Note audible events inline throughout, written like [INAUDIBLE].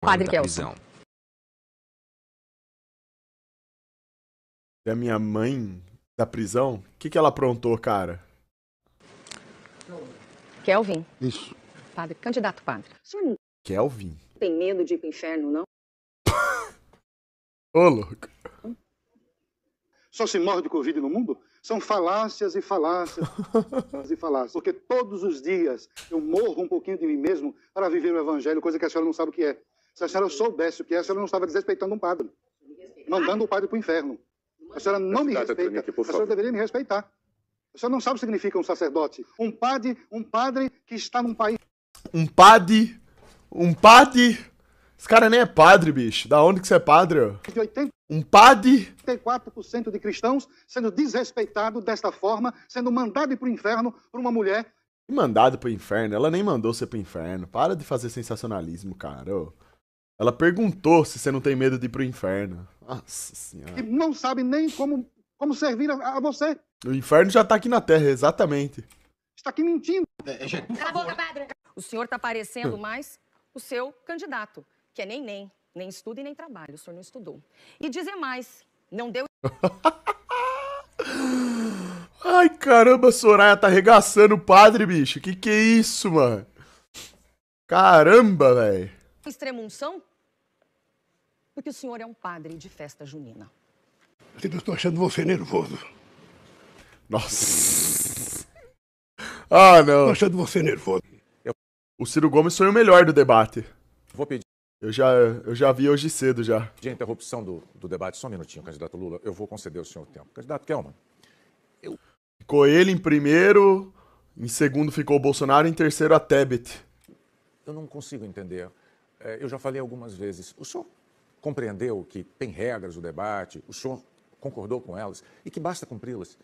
Padre Kelson. Da minha mãe da prisão? O que, que ela aprontou, cara? Kelvin. Isso. Padre, candidato padre. O Kelvin? tem medo de ir pro inferno, não? [LAUGHS] Ô, louco. Só se morre de Covid no mundo? São falácias e falácias e falácias. Porque todos os dias eu morro um pouquinho de mim mesmo para viver o evangelho, coisa que a senhora não sabe o que é. Se a senhora soubesse o que é, a senhora não estava desrespeitando um padre, mandando o padre para o inferno. A senhora não me respeita. A senhora deveria me respeitar. A senhora não sabe o que significa um sacerdote. Um padre, um padre que está num país. Um padre, um padre esse cara nem é padre, bicho. Da onde que você é padre? Ó? Um padre? 84% de cristãos sendo desrespeitado desta forma, sendo mandado para o inferno por uma mulher. E mandado para o inferno? Ela nem mandou você para o inferno. Para de fazer sensacionalismo, cara. Ela perguntou se você não tem medo de ir para o inferno. Nossa senhora. E não sabe nem como, como servir a, a você. O inferno já está aqui na terra, exatamente. Está aqui mentindo. É, já... Cala a boca, padre. O senhor está parecendo ah. mais o seu candidato que é nem nem, nem estudo e nem trabalho. O senhor não estudou. E dizer mais, não deu. [LAUGHS] Ai, caramba, Soraya tá arregaçando o padre, bicho. Que que é isso, mano? Caramba, velho. Extremunção? Porque o senhor é um padre de festa junina. Eu tô achando você nervoso. Nossa. Ah, não. Tô achando você nervoso. O Ciro Gomes foi o melhor do debate. Vou pedir eu já, eu já vi hoje cedo já. De interrupção do, do debate, só um minutinho, candidato Lula. Eu vou conceder o senhor o tempo. Candidato Kelman. Eu... Ficou ele em primeiro, em segundo ficou o Bolsonaro, em terceiro a Tebet. Eu não consigo entender. É, eu já falei algumas vezes. O senhor compreendeu que tem regras o debate, o senhor concordou com elas e que basta cumpri-las.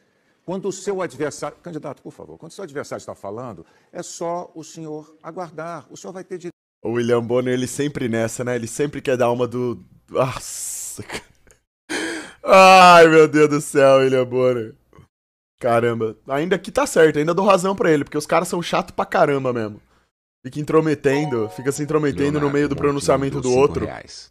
Quando o seu adversário. Candidato, por favor, quando o seu adversário está falando, é só o senhor aguardar. O senhor vai ter direito. O William Bonner, ele sempre nessa, né? Ele sempre quer dar uma do. Nossa, [LAUGHS] Ai, meu Deus do céu, William Bonner. Caramba. Ainda que tá certo, ainda dou razão para ele, porque os caras são chato pra caramba mesmo. Fica intrometendo, fica se intrometendo Leonardo, no meio do pronunciamento do outro. Reais.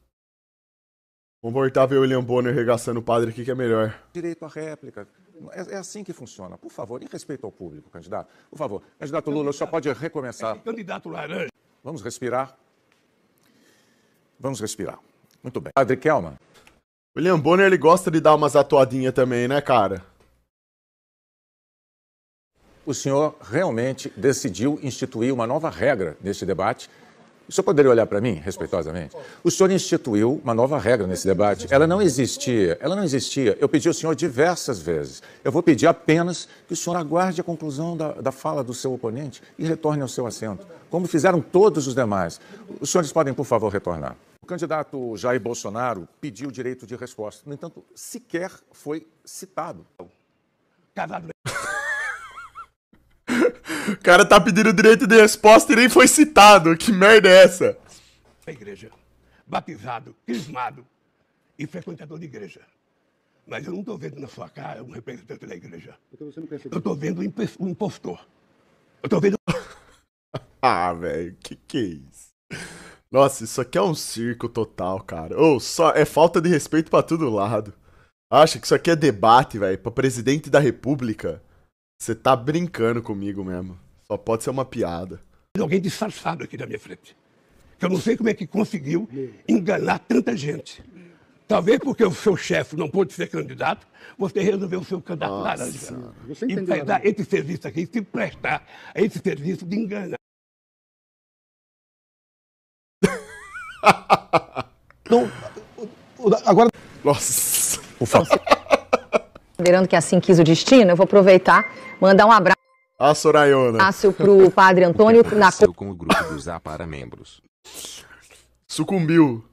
o William Bonner regaçando o padre aqui que é melhor. Direito à réplica. É, é, assim que funciona. Por favor, em respeito ao público, candidato. Por favor, candidato Lula, só pode recomeçar. É, candidato laranja. Vamos respirar. Vamos respirar. Muito bem. Padre Kelman. William Bonner, ele gosta de dar umas atuadinhas também, né, cara? O senhor realmente decidiu instituir uma nova regra neste debate o senhor poderia olhar para mim, respeitosamente? O senhor instituiu uma nova regra nesse debate. Ela não existia. Ela não existia. Eu pedi ao senhor diversas vezes. Eu vou pedir apenas que o senhor aguarde a conclusão da, da fala do seu oponente e retorne ao seu assento, como fizeram todos os demais. Os senhores podem, por favor, retornar. O candidato Jair Bolsonaro pediu direito de resposta. No entanto, sequer foi citado. Cavalo cara tá pedindo direito de resposta e nem foi citado. Que merda é essa? A igreja. Batizado, crismado e frequentador de igreja. Mas eu não tô vendo na sua cara um representante da igreja. Então eu tô vendo um impostor. Eu tô vendo. [LAUGHS] ah, velho, que que é isso? Nossa, isso aqui é um circo total, cara. Ou oh, só é falta de respeito para todo lado. Acha que isso aqui é debate, velho, para presidente da República? Você tá brincando comigo mesmo. Só pode ser uma piada. Alguém disfarçado aqui na minha frente. Que eu não sei como é que conseguiu enganar tanta gente. Talvez porque o seu chefe não pôde ser candidato, você resolveu ser seu candidato laranja. Você entendeu, e vai dar esse serviço aqui, se prestar a esse serviço de enganar. Então, [LAUGHS] agora. Nossa! Ufa. Considerando tá que é assim quis o destino, eu vou aproveitar, mandar um abraço. A Sorayona. Aço pro padre Antônio na com o grupo do Zá para membros. Sucumbiu.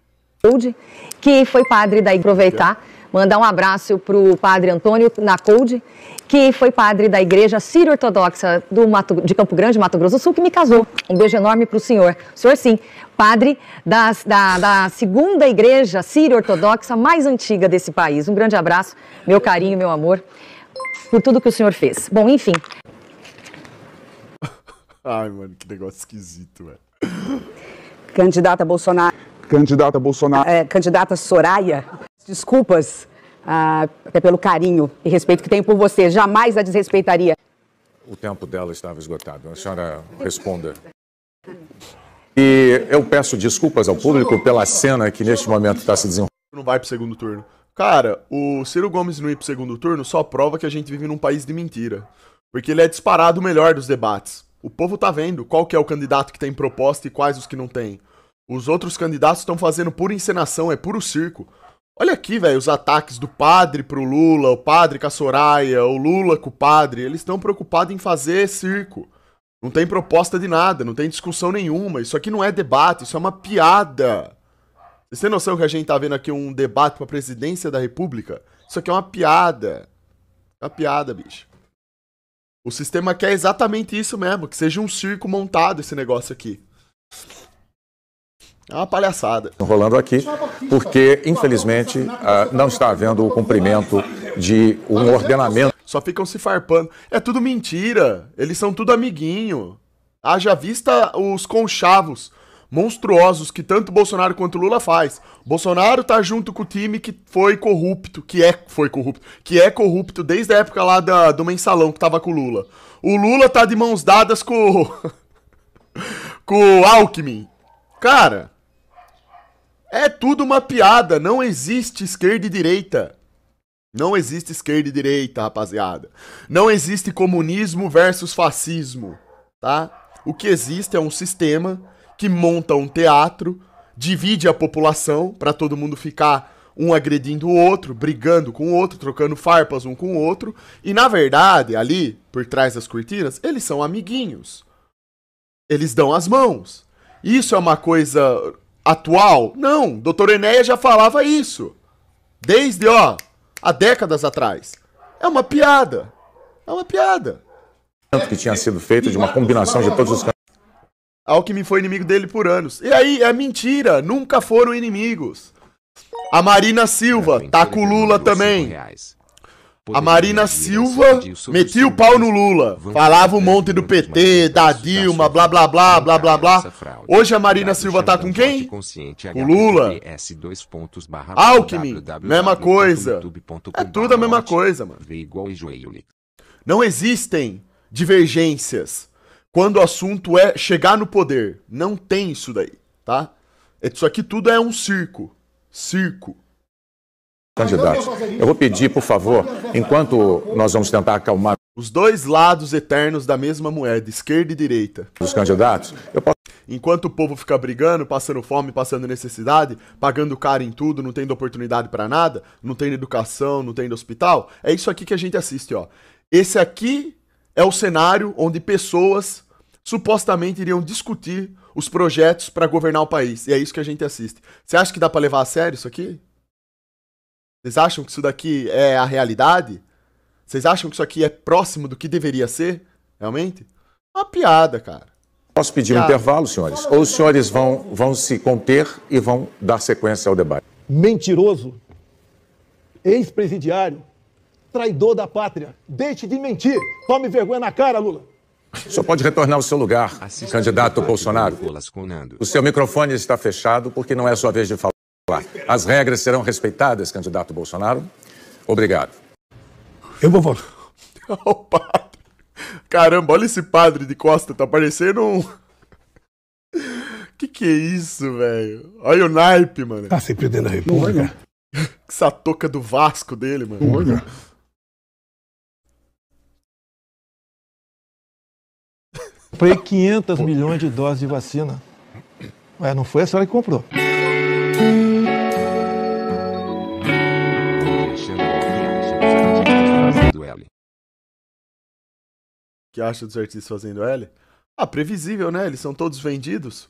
Que foi padre da aproveitar, mandar um abraço pro padre Antônio Nacolde, que foi padre da igreja Sírio Ortodoxa do Mato, de Campo Grande, Mato Grosso do Sul, que me casou. Um beijo enorme pro senhor. O senhor sim, padre das, da, da segunda igreja Sírio Ortodoxa mais antiga desse país. Um grande abraço, meu carinho, meu amor, por tudo que o senhor fez. Bom, enfim, Ai, mano, que negócio esquisito, velho. Candidata Bolsonaro. Candidata Bolsonaro. É, candidata Soraya. Desculpas ah, até pelo carinho e respeito que tenho por você. Jamais a desrespeitaria. O tempo dela estava esgotado. A senhora responda. E eu peço desculpas ao público pela cena que neste momento está se desenrolando. Não vai para o segundo turno. Cara, o Ciro Gomes não ir para o segundo turno só prova que a gente vive num país de mentira. Porque ele é disparado o melhor dos debates. O povo tá vendo qual que é o candidato que tem proposta e quais os que não tem. Os outros candidatos estão fazendo pura encenação, é puro circo. Olha aqui, velho, os ataques do padre pro Lula, o padre com a Soraya, o Lula com o padre. Eles estão preocupados em fazer circo. Não tem proposta de nada, não tem discussão nenhuma. Isso aqui não é debate, isso é uma piada. Vocês têm noção que a gente tá vendo aqui um debate pra presidência da república? Isso aqui é uma piada. É uma piada, bicho. O sistema quer exatamente isso mesmo, que seja um circo montado esse negócio aqui. É uma palhaçada. Rolando aqui, porque infelizmente ah, não está havendo o cumprimento de um ordenamento. Só ficam se farpando. É tudo mentira. Eles são tudo amiguinho. Haja vista os conchavos monstruosos que tanto Bolsonaro quanto Lula faz. Bolsonaro tá junto com o time que foi corrupto, que é foi corrupto, que é corrupto desde a época lá da, do mensalão que tava com o Lula. O Lula tá de mãos dadas com [LAUGHS] com o Alckmin. Cara, é tudo uma piada, não existe esquerda e direita. Não existe esquerda e direita, rapaziada. Não existe comunismo versus fascismo, tá? O que existe é um sistema que monta um teatro, divide a população para todo mundo ficar um agredindo o outro, brigando com o outro, trocando farpas um com o outro. E na verdade, ali, por trás das cortinas, eles são amiguinhos. Eles dão as mãos. Isso é uma coisa atual? Não, Doutor Enéia já falava isso. Desde, ó, há décadas atrás. É uma piada. É uma piada. Que tinha sido feito de uma combinação de todos os Alckmin foi inimigo dele por anos. E aí, é mentira, nunca foram inimigos. A Marina Silva é, tá com né, o Lula também. A Marina Silva metia o né? pau no Lula. Falava um é monte do PT, da Dilma, blá blá blá, blá blá blá. Hoje a Marina Silva tá com quem? O Lula. Alckmin, mesma coisa. É tudo a mesma coisa, mano. Não existem divergências quando o assunto é chegar no poder. Não tem isso daí, tá? Isso aqui tudo é um circo. Circo. Candidatos. Tá, eu vou pedir, por favor, enquanto nós vamos tentar acalmar. Os dois lados eternos da mesma moeda, esquerda e direita. Os candidatos. Posso... Enquanto o povo fica brigando, passando fome, passando necessidade, pagando caro em tudo, não tendo oportunidade para nada, não tendo educação, não tendo hospital, é isso aqui que a gente assiste, ó. Esse aqui é o cenário onde pessoas supostamente iriam discutir os projetos para governar o país. E é isso que a gente assiste. Você acha que dá para levar a sério isso aqui? Vocês acham que isso daqui é a realidade? Vocês acham que isso aqui é próximo do que deveria ser? Realmente? É uma piada, cara. Posso pedir piada. um intervalo, senhores? Ou os senhores vão, vão se conter e vão dar sequência ao debate? Mentiroso, ex-presidiário, traidor da pátria. Deixe de mentir. Tome vergonha na cara, Lula. Só pode retornar ao seu lugar, Assista candidato Bolsonaro. O seu microfone está fechado porque não é a sua vez de falar. As regras serão respeitadas, candidato Bolsonaro. Obrigado. Eu vou falar. Oh, [LAUGHS] padre. Caramba, olha esse padre de Costa, tá parecendo um. Que que é isso, velho? Olha o naipe, mano. Tá sempre dentro da República. Essa toca do Vasco dele, mano. Olha. Comprei 500 milhões de doses de vacina. Ué, não foi a senhora que comprou. que acha dos artistas fazendo L? Ah, previsível, né? Eles são todos vendidos.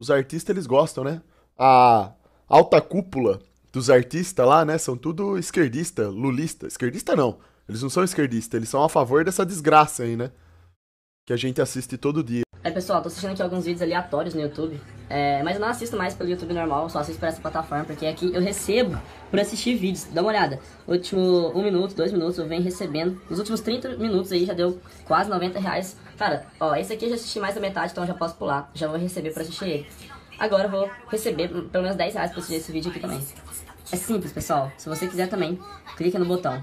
Os artistas, eles gostam, né? A alta cúpula dos artistas lá, né? São tudo esquerdista, lulista. Esquerdista não. Eles não são esquerdistas, eles são a favor dessa desgraça aí, né? que a gente assiste todo dia. É pessoal, tô assistindo aqui alguns vídeos aleatórios no YouTube, é, mas eu não assisto mais pelo YouTube normal, só assisto por essa plataforma, porque aqui eu recebo por assistir vídeos. Dá uma olhada, último 1 um minuto, 2 minutos eu venho recebendo, nos últimos 30 minutos aí já deu quase 90 reais. Cara, ó, esse aqui eu já assisti mais da metade, então já posso pular, já vou receber pra assistir ele. Agora eu vou receber pelo menos 10 reais pra assistir esse vídeo aqui também. É simples, pessoal, se você quiser também, clica no botão.